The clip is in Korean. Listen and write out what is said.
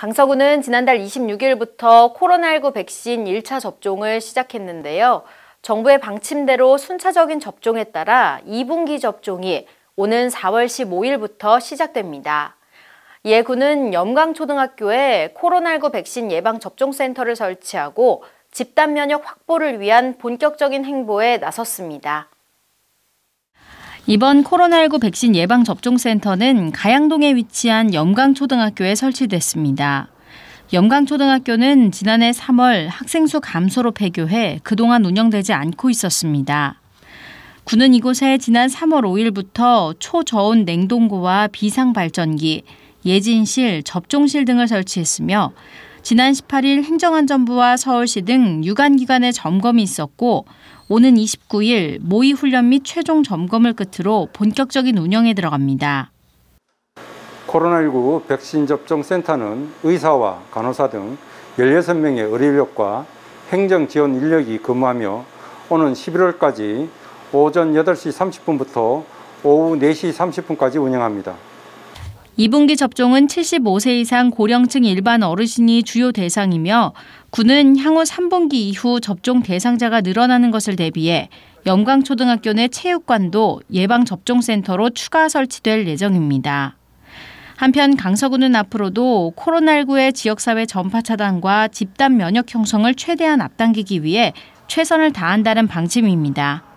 강서구는 지난달 26일부터 코로나19 백신 1차 접종을 시작했는데요. 정부의 방침대로 순차적인 접종에 따라 2분기 접종이 오는 4월 15일부터 시작됩니다. 예 군은 염강초등학교에 코로나19 백신 예방접종센터를 설치하고 집단 면역 확보를 위한 본격적인 행보에 나섰습니다. 이번 코로나19 백신 예방 접종 센터는 가양동에 위치한 염강초등학교에 설치됐습니다. 염강초등학교는 지난해 3월 학생 수 감소로 폐교해 그동안 운영되지 않고 있었습니다. 군은 이곳에 지난 3월 5일부터 초저온 냉동고와 비상발전기, 예진실, 접종실 등을 설치했으며 지난 18일 행정안전부와 서울시 등 유관기관의 점검이 있었고 오는 29일 모의훈련 및 최종 점검을 끝으로 본격적인 운영에 들어갑니다. 코로나19 백신 접종 센터는 의사와 간호사 등 16명의 의료력과 행정 지원 인력이 근무하며 오는 11월까지 오전 8시 30분부터 오후 4시 30분까지 운영합니다. 2분기 접종은 75세 이상 고령층 일반 어르신이 주요 대상이며 군은 향후 3분기 이후 접종 대상자가 늘어나는 것을 대비해 영광초등학교 내 체육관도 예방접종센터로 추가 설치될 예정입니다. 한편 강서구는 앞으로도 코로나19의 지역사회 전파 차단과 집단 면역 형성을 최대한 앞당기기 위해 최선을 다한다는 방침입니다.